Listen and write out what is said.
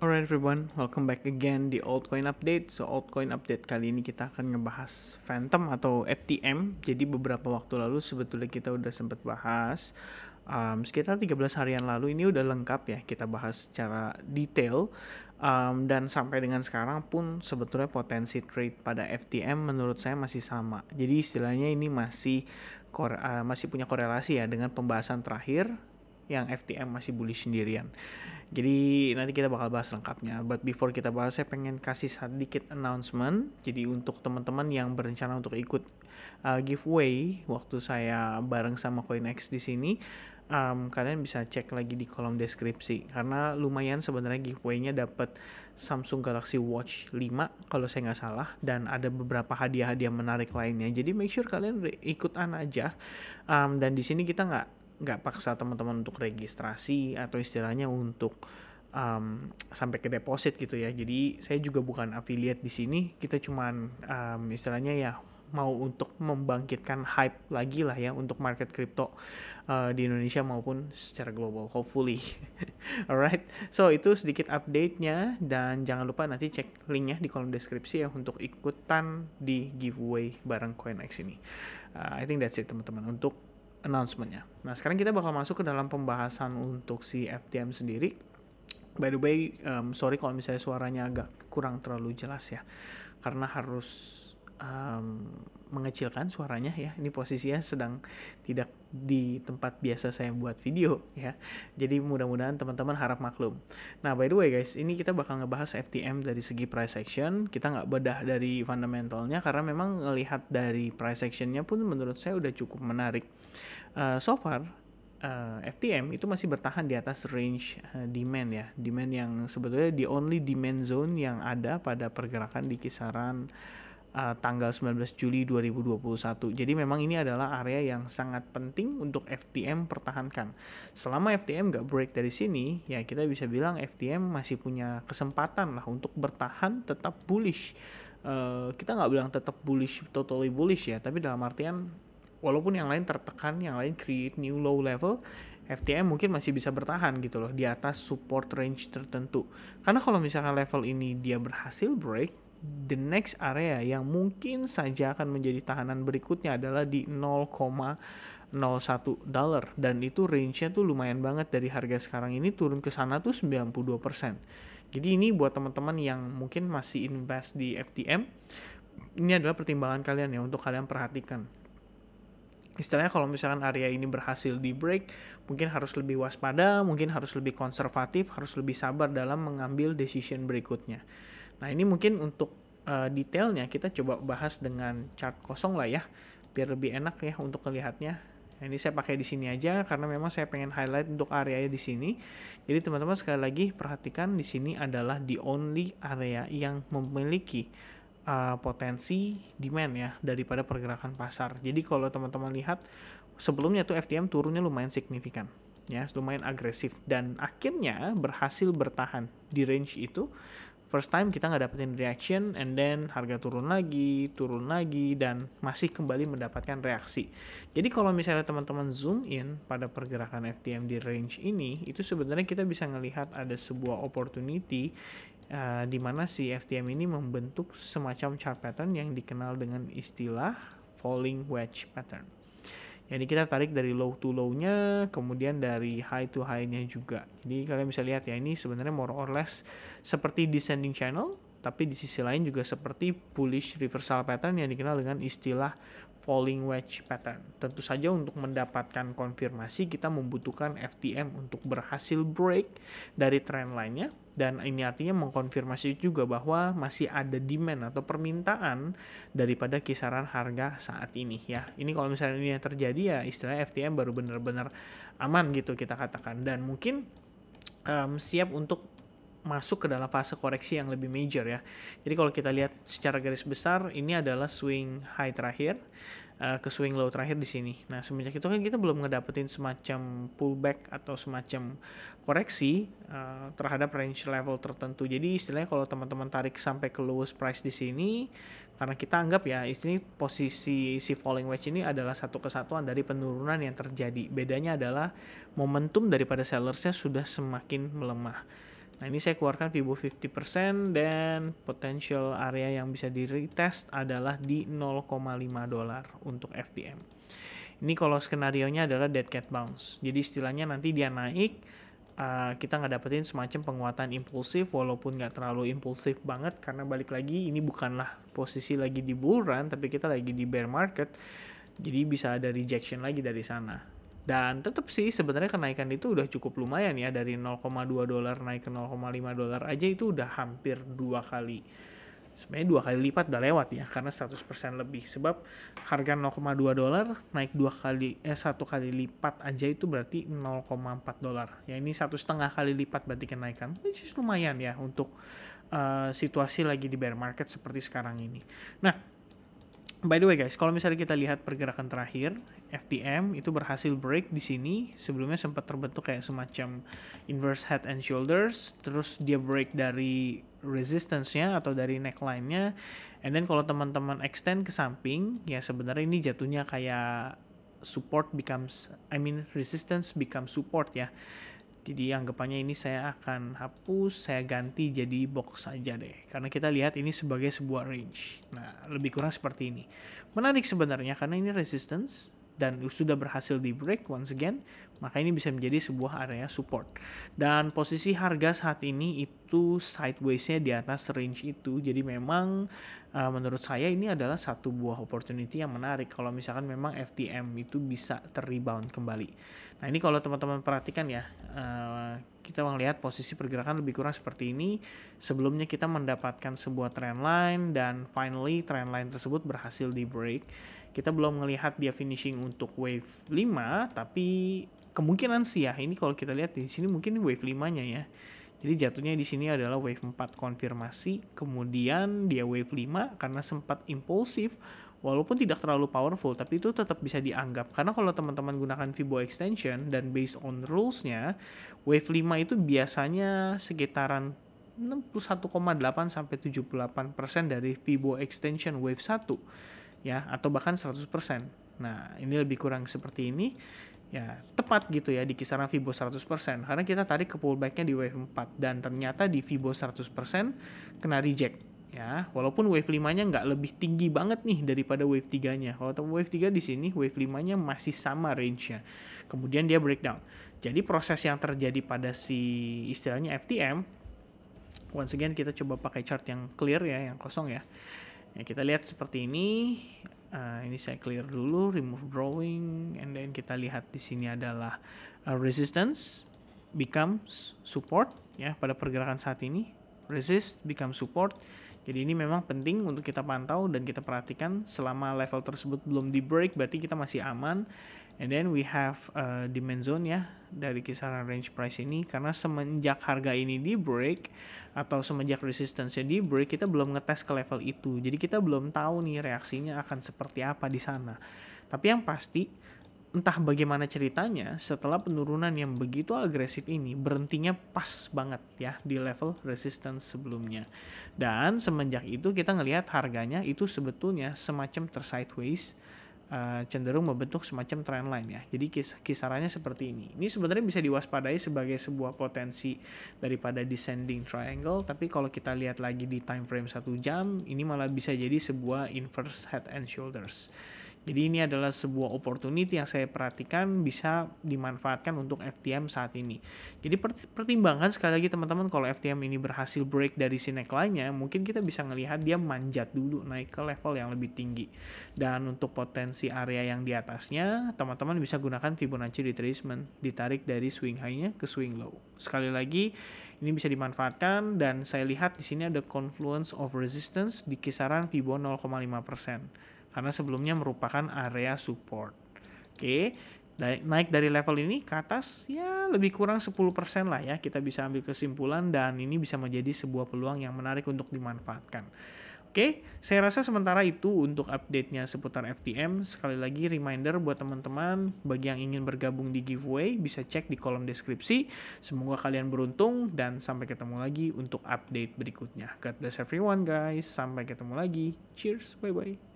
Alright everyone, welcome back again di altcoin update. So altcoin update kali ini kita akan ngebahas Phantom atau FTM. Jadi beberapa waktu lalu sebetulnya kita udah sempat bahas um, sekitar 13 harian lalu ini udah lengkap ya kita bahas secara detail um, dan sampai dengan sekarang pun sebetulnya potensi trade pada FTM menurut saya masih sama. Jadi istilahnya ini masih kore, uh, masih punya korelasi ya dengan pembahasan terakhir yang FTM masih bullish sendirian. Jadi nanti kita bakal bahas lengkapnya. But before kita bahas, saya pengen kasih sedikit announcement. Jadi untuk teman-teman yang berencana untuk ikut uh, giveaway waktu saya bareng sama CoinEx di sini, um, kalian bisa cek lagi di kolom deskripsi karena lumayan sebenarnya giveaway-nya dapat Samsung Galaxy Watch 5 kalau saya nggak salah dan ada beberapa hadiah-hadiah menarik lainnya jadi make sure kalian ikutan aja um, dan di sini kita nggak nggak paksa teman-teman untuk registrasi atau istilahnya untuk um, sampai ke deposit gitu ya. Jadi saya juga bukan affiliate di sini, kita cuman um, istilahnya ya mau untuk membangkitkan hype lagi lah ya untuk market crypto uh, di Indonesia maupun secara global hopefully. Alright, so itu sedikit update-nya dan jangan lupa nanti cek linknya di kolom deskripsi ya untuk ikutan di giveaway bareng CoinX ini. Uh, I think that's it teman-teman untuk announcementnya. Nah sekarang kita bakal masuk ke dalam pembahasan untuk si FTM sendiri. By the way, um, sorry kalau misalnya suaranya agak kurang terlalu jelas ya, karena harus um, mengecilkan suaranya ya. Ini posisinya sedang tidak di tempat biasa saya buat video ya. Jadi mudah-mudahan teman-teman harap maklum. Nah by the way guys, ini kita bakal ngebahas FTM dari segi price action. Kita nggak bedah dari fundamentalnya karena memang ngelihat dari price actionnya pun menurut saya udah cukup menarik. Uh, so far uh, eh, FTM itu masih bertahan di atas range uh, demand ya, demand yang sebetulnya the only demand zone yang ada pada pergerakan di kisaran uh, tanggal 19 Juli 2021. Jadi memang ini adalah area yang sangat penting untuk FTM pertahankan. Selama FTM nggak break dari sini, ya kita bisa bilang FTM masih punya kesempatan lah untuk bertahan tetap bullish. Uh, kita nggak bilang tetap bullish, totally bullish ya, tapi dalam artian walaupun yang lain tertekan, yang lain create new low level, FTM mungkin masih bisa bertahan gitu loh di atas support range tertentu. Karena kalau misalkan level ini dia berhasil break, the next area yang mungkin saja akan menjadi tahanan berikutnya adalah di 0,01 dollar dan itu range-nya tuh lumayan banget dari harga sekarang ini turun ke sana tuh 92%. Jadi ini buat teman-teman yang mungkin masih invest di FTM, ini adalah pertimbangan kalian ya untuk kalian perhatikan. Istilahnya kalau misalkan area ini berhasil di break, mungkin harus lebih waspada, mungkin harus lebih konservatif, harus lebih sabar dalam mengambil decision berikutnya. Nah ini mungkin untuk uh, detailnya kita coba bahas dengan chart kosong lah ya, biar lebih enak ya untuk melihatnya. Nah, ini saya pakai di sini aja karena memang saya pengen highlight untuk area di sini. Jadi teman-teman sekali lagi perhatikan di sini adalah the only area yang memiliki uh, potensi demand ya daripada pergerakan pasar. Jadi kalau teman-teman lihat sebelumnya tuh FTM turunnya lumayan signifikan ya, lumayan agresif dan akhirnya berhasil bertahan di range itu first time kita nggak dapetin reaction and then harga turun lagi, turun lagi dan masih kembali mendapatkan reaksi. Jadi kalau misalnya teman-teman zoom in pada pergerakan FTM di range ini, itu sebenarnya kita bisa melihat ada sebuah opportunity uh, di mana si FTM ini membentuk semacam chart pattern yang dikenal dengan istilah falling wedge pattern. Jadi kita tarik dari low to low-nya, kemudian dari high to high-nya juga. Jadi kalian bisa lihat ya, ini sebenarnya more or less seperti descending channel, tapi di sisi lain juga seperti bullish reversal pattern yang dikenal dengan istilah falling wedge pattern. Tentu saja untuk mendapatkan konfirmasi kita membutuhkan FTM untuk berhasil break dari trend lainnya dan ini artinya mengkonfirmasi juga bahwa masih ada demand atau permintaan daripada kisaran harga saat ini ya. Ini kalau misalnya ini yang terjadi ya istilah FTM baru benar-benar aman gitu kita katakan dan mungkin um, siap untuk masuk ke dalam fase koreksi yang lebih major ya. Jadi kalau kita lihat secara garis besar ini adalah swing high terakhir eh, ke swing low terakhir di sini. Nah, semenjak itu kan kita belum ngedapetin semacam pullback atau semacam koreksi uh, terhadap range level tertentu. Jadi istilahnya kalau teman-teman tarik sampai ke lowest price di sini karena kita anggap ya ini posisi si falling wedge ini adalah satu kesatuan dari penurunan yang terjadi. Bedanya adalah momentum daripada sellersnya sudah semakin melemah. Nah ini saya keluarkan Vibo 50% dan potential area yang bisa di retest adalah di 0,5 dolar untuk FTM. Ini kalau skenario nya adalah dead cat bounce. Jadi istilahnya nanti dia naik, eh, kita nggak dapetin semacam penguatan impulsif walaupun nggak terlalu impulsif banget karena balik lagi ini bukanlah posisi lagi di bull run tapi kita lagi di bear market. Jadi bisa ada rejection lagi dari sana. Dan tetap sih sebenarnya kenaikan itu udah cukup lumayan ya dari 0,2 dolar naik ke 0,5 dolar aja itu udah hampir dua kali sebenarnya dua kali lipat udah lewat ya karena 100% lebih sebab harga 0,2 dolar naik dua kali eh satu kali lipat aja itu berarti 0,4 dolar ya ini satu setengah kali lipat berarti kenaikan which is lumayan ya untuk uh, situasi lagi di bear market seperti sekarang ini nah By the way guys, kalau misalnya kita lihat pergerakan terakhir, FTM itu berhasil break di sini. Sebelumnya sempat terbentuk kayak semacam inverse head and shoulders, terus dia break dari resistance-nya atau dari neckline-nya. And then kalau teman-teman extend ke samping, ya sebenarnya ini jatuhnya kayak support becomes I mean resistance becomes support ya jadi anggapannya ini saya akan hapus, saya ganti jadi box saja deh. Karena kita lihat ini sebagai sebuah range. Nah, lebih kurang seperti ini. Menarik sebenarnya karena ini resistance dan sudah berhasil di break once again, maka ini bisa menjadi sebuah area support. Dan posisi harga saat ini itu sideways-nya di atas range itu. Jadi memang uh, menurut saya ini adalah satu buah opportunity yang menarik kalau misalkan memang FTM itu bisa terrebound kembali. Nah, ini kalau teman-teman perhatikan ya, uh, kita melihat posisi pergerakan lebih kurang seperti ini. Sebelumnya kita mendapatkan sebuah trendline dan finally trendline tersebut berhasil di break. Kita belum melihat dia finishing untuk wave 5, tapi kemungkinan sih ya, ini kalau kita lihat di sini mungkin wave 5-nya ya. Jadi jatuhnya di sini adalah wave 4 konfirmasi, kemudian dia wave 5 karena sempat impulsif, walaupun tidak terlalu powerful, tapi itu tetap bisa dianggap. Karena kalau teman-teman gunakan Fibo extension dan based on rules-nya, wave 5 itu biasanya sekitaran 61,8 sampai 78% dari Fibo extension wave 1 ya atau bahkan 100%. Nah, ini lebih kurang seperti ini ya tepat gitu ya di kisaran Fibo 100% karena kita tarik ke pullbacknya di wave 4 dan ternyata di Fibo 100% kena reject ya walaupun wave 5 nya nggak lebih tinggi banget nih daripada wave 3 nya kalau wave 3 di sini wave 5 nya masih sama range nya kemudian dia breakdown jadi proses yang terjadi pada si istilahnya FTM once again kita coba pakai chart yang clear ya yang kosong ya ya kita lihat seperti ini uh, ini saya clear dulu remove drawing and then kita lihat di sini adalah uh, resistance becomes support ya pada pergerakan saat ini resist become support jadi ini memang penting untuk kita pantau dan kita perhatikan selama level tersebut belum di break berarti kita masih aman. And then we have uh, demand zone ya dari kisaran range price ini karena semenjak harga ini di break atau semenjak resistance-nya di break kita belum ngetes ke level itu. Jadi kita belum tahu nih reaksinya akan seperti apa di sana. Tapi yang pasti entah bagaimana ceritanya setelah penurunan yang begitu agresif ini berhentinya pas banget ya di level resistance sebelumnya. Dan semenjak itu kita ngelihat harganya itu sebetulnya semacam tersideways uh, cenderung membentuk semacam trendline ya. Jadi kis kisarannya seperti ini. Ini sebenarnya bisa diwaspadai sebagai sebuah potensi daripada descending triangle, tapi kalau kita lihat lagi di time frame satu jam, ini malah bisa jadi sebuah inverse head and shoulders. Jadi ini adalah sebuah opportunity yang saya perhatikan bisa dimanfaatkan untuk FTM saat ini. Jadi pertimbangkan sekali lagi teman-teman kalau FTM ini berhasil break dari si neckline mungkin kita bisa melihat dia manjat dulu naik ke level yang lebih tinggi. Dan untuk potensi area yang di atasnya, teman-teman bisa gunakan Fibonacci retracement, ditarik dari swing high-nya ke swing low. Sekali lagi, ini bisa dimanfaatkan dan saya lihat di sini ada confluence of resistance di kisaran Fibonacci 0,5% karena sebelumnya merupakan area support. Oke, naik dari level ini ke atas ya lebih kurang 10% lah ya kita bisa ambil kesimpulan dan ini bisa menjadi sebuah peluang yang menarik untuk dimanfaatkan. Oke, saya rasa sementara itu untuk update-nya seputar FTM. Sekali lagi reminder buat teman-teman, bagi yang ingin bergabung di giveaway bisa cek di kolom deskripsi. Semoga kalian beruntung dan sampai ketemu lagi untuk update berikutnya. God bless everyone guys, sampai ketemu lagi. Cheers, bye-bye.